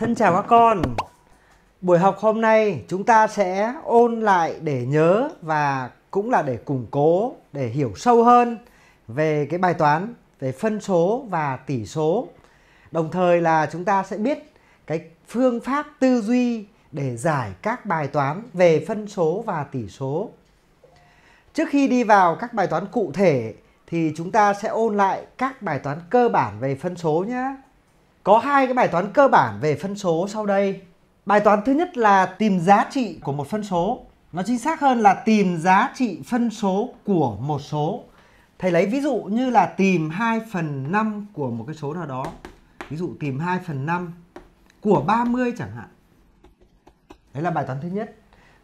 Thân chào các con. Buổi học hôm nay chúng ta sẽ ôn lại để nhớ và cũng là để củng cố để hiểu sâu hơn về cái bài toán về phân số và tỷ số. Đồng thời là chúng ta sẽ biết cái phương pháp tư duy để giải các bài toán về phân số và tỷ số. Trước khi đi vào các bài toán cụ thể thì chúng ta sẽ ôn lại các bài toán cơ bản về phân số nhé. Có hai cái bài toán cơ bản về phân số sau đây. Bài toán thứ nhất là tìm giá trị của một phân số. Nó chính xác hơn là tìm giá trị phân số của một số. Thầy lấy ví dụ như là tìm 2 phần 5 của một cái số nào đó. Ví dụ tìm 2 phần 5 của 30 chẳng hạn. Đấy là bài toán thứ nhất.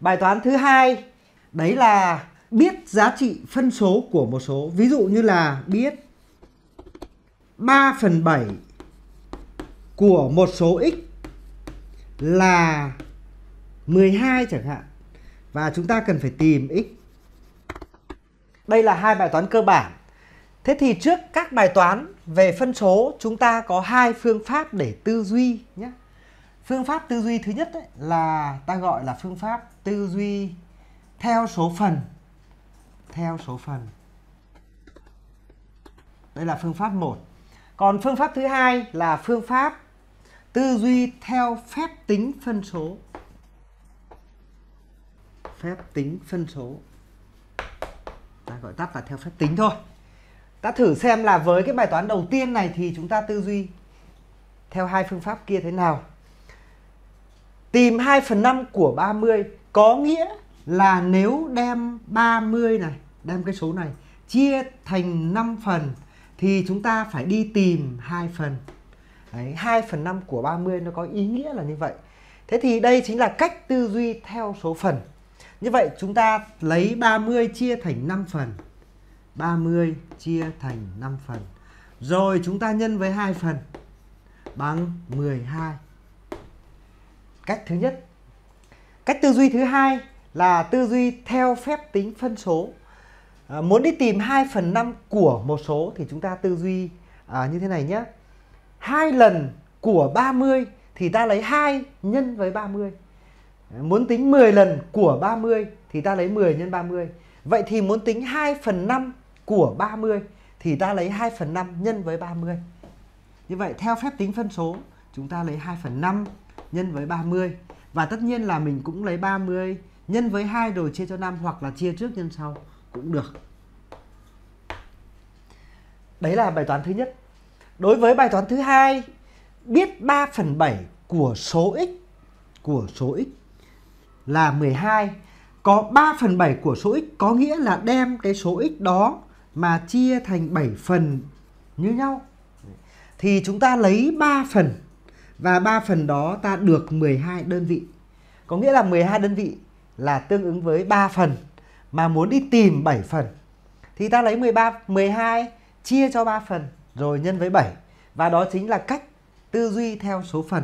Bài toán thứ hai đấy là biết giá trị phân số của một số. Ví dụ như là biết 3 phần 7 của một số x là 12 chẳng hạn và chúng ta cần phải tìm x. Đây là hai bài toán cơ bản. Thế thì trước các bài toán về phân số chúng ta có hai phương pháp để tư duy nhé. Phương pháp tư duy thứ nhất ấy, là ta gọi là phương pháp tư duy theo số phần. Theo số phần. Đây là phương pháp 1. Còn phương pháp thứ hai là phương pháp tư duy theo phép tính phân số phép tính phân số ta gọi tắt là theo phép tính thôi ta thử xem là với cái bài toán đầu tiên này thì chúng ta tư duy theo hai phương pháp kia thế nào tìm 2 phần 5 của 30 có nghĩa là nếu đem 30 này đem cái số này chia thành 5 phần thì chúng ta phải đi tìm hai phần Đấy, 2 phần 5 của 30 nó có ý nghĩa là như vậy. Thế thì đây chính là cách tư duy theo số phần. Như vậy chúng ta lấy 30 chia thành 5 phần. 30 chia thành 5 phần. Rồi chúng ta nhân với 2 phần bằng 12. Cách thứ nhất. Cách tư duy thứ hai là tư duy theo phép tính phân số. À, muốn đi tìm 2 phần 5 của một số thì chúng ta tư duy à, như thế này nhé hai lần của 30 thì ta lấy 2 nhân với 30. Muốn tính 10 lần của 30 thì ta lấy 10 nhân 30. Vậy thì muốn tính 2 phần 5 của 30 thì ta lấy 2 phần 5 nhân với 30. Như vậy theo phép tính phân số chúng ta lấy 2 phần 5 nhân với 30. Và tất nhiên là mình cũng lấy 30 nhân với 2 rồi chia cho 5 hoặc là chia trước nhân sau cũng được. Đấy là bài toán thứ nhất. Đối với bài toán thứ hai, biết 3 phần 7 của số x của số x là 12. Có 3 phần 7 của số x có nghĩa là đem cái số x đó mà chia thành 7 phần như nhau. Thì chúng ta lấy 3 phần và 3 phần đó ta được 12 đơn vị. Có nghĩa là 12 đơn vị là tương ứng với 3 phần mà muốn đi tìm 7 phần thì ta lấy 13 12 chia cho 3 phần rồi nhân với 7. Và đó chính là cách tư duy theo số phần.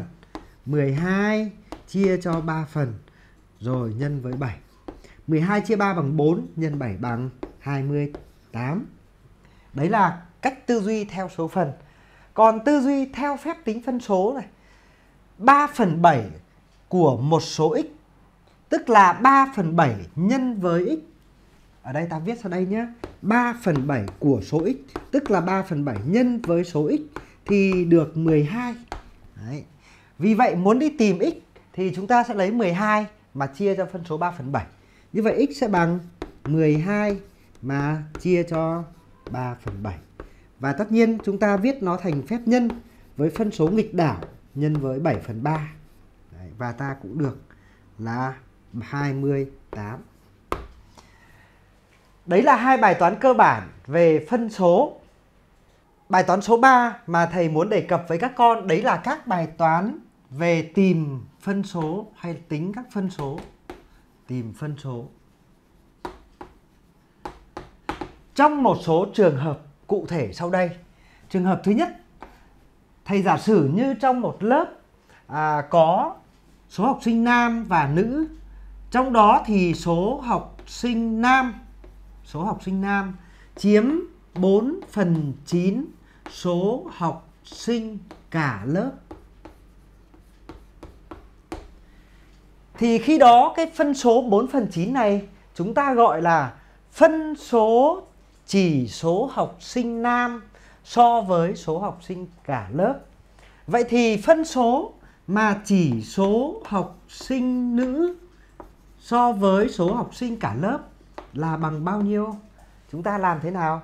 12 chia cho 3 phần rồi nhân với 7. 12 chia 3 bằng 4, nhân 7 bằng 28. Đấy là cách tư duy theo số phần. Còn tư duy theo phép tính phân số này. 3 phần 7 của một số x. Tức là 3 phần 7 nhân với x ở đây ta viết sau đây nhé 3 phần 7 của số x tức là 3 phần 7 nhân với số x thì được 12 Đấy. vì vậy muốn đi tìm x thì chúng ta sẽ lấy 12 mà chia cho phân số 3 phần 7 như vậy x sẽ bằng 12 mà chia cho 3 phần 7 và tất nhiên chúng ta viết nó thành phép nhân với phân số nghịch đảo nhân với 7 phần 3 Đấy, và ta cũng được là 28 Đấy là hai bài toán cơ bản về phân số. Bài toán số 3 mà thầy muốn đề cập với các con đấy là các bài toán về tìm phân số hay tính các phân số. Tìm phân số. Trong một số trường hợp cụ thể sau đây. Trường hợp thứ nhất, thầy giả sử như trong một lớp à, có số học sinh nam và nữ. Trong đó thì số học sinh nam số học sinh nam chiếm 4 phần 9 số học sinh cả lớp. Thì khi đó cái phân số 4 phần 9 này chúng ta gọi là phân số chỉ số học sinh nam so với số học sinh cả lớp. Vậy thì phân số mà chỉ số học sinh nữ so với số học sinh cả lớp là bằng bao nhiêu? Chúng ta làm thế nào?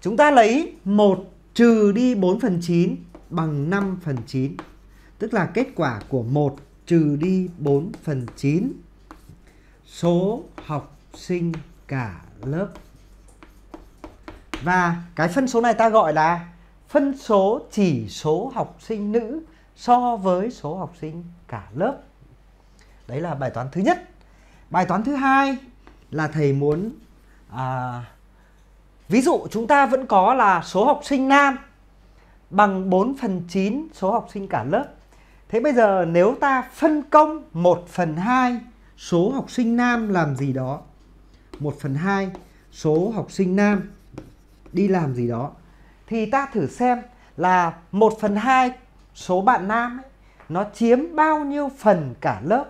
Chúng ta lấy 1 trừ đi 4 phần 9 bằng 5 phần 9. Tức là kết quả của 1 trừ đi 4 phần 9. Số học sinh cả lớp. Và cái phân số này ta gọi là phân số chỉ số học sinh nữ so với số học sinh cả lớp. Đấy là bài toán thứ nhất. Bài toán thứ hai là thầy muốn à, ví dụ chúng ta vẫn có là số học sinh nam bằng 4 phần 9 số học sinh cả lớp. Thế bây giờ nếu ta phân công 1 phần 2 số học sinh nam làm gì đó. 1 phần 2 số học sinh nam đi làm gì đó. Thì ta thử xem là 1 phần 2 số bạn nam ấy, nó chiếm bao nhiêu phần cả lớp.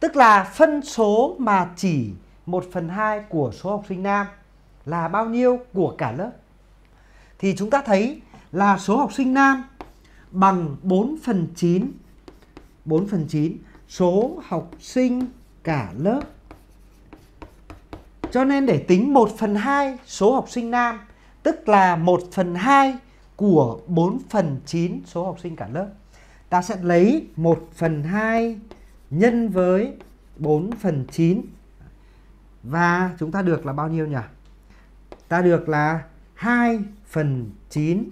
Tức là phân số mà chỉ 1 phần 2 của số học sinh nam là bao nhiêu của cả lớp. Thì chúng ta thấy là số học sinh nam bằng 4 phần 9 4 phần 9 số học sinh cả lớp. Cho nên để tính 1 phần 2 số học sinh nam tức là 1 phần 2 của 4 phần 9 số học sinh cả lớp. Ta sẽ lấy 1 phần 2 nhân với 4 phần 9 và chúng ta được là bao nhiêu nhỉ? Ta được là 2 phần 9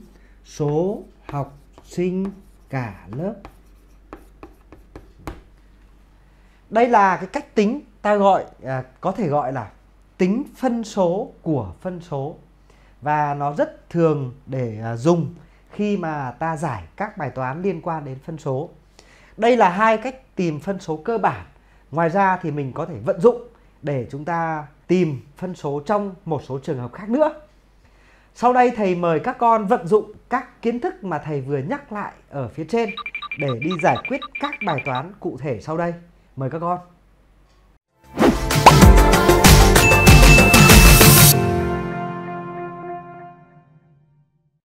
số học sinh cả lớp. Đây là cái cách tính ta gọi à, có thể gọi là tính phân số của phân số và nó rất thường để à, dùng khi mà ta giải các bài toán liên quan đến phân số. Đây là hai cách tìm phân số cơ bản. Ngoài ra thì mình có thể vận dụng để chúng ta tìm phân số trong một số trường hợp khác nữa. Sau đây thầy mời các con vận dụng các kiến thức mà thầy vừa nhắc lại ở phía trên để đi giải quyết các bài toán cụ thể sau đây. Mời các con.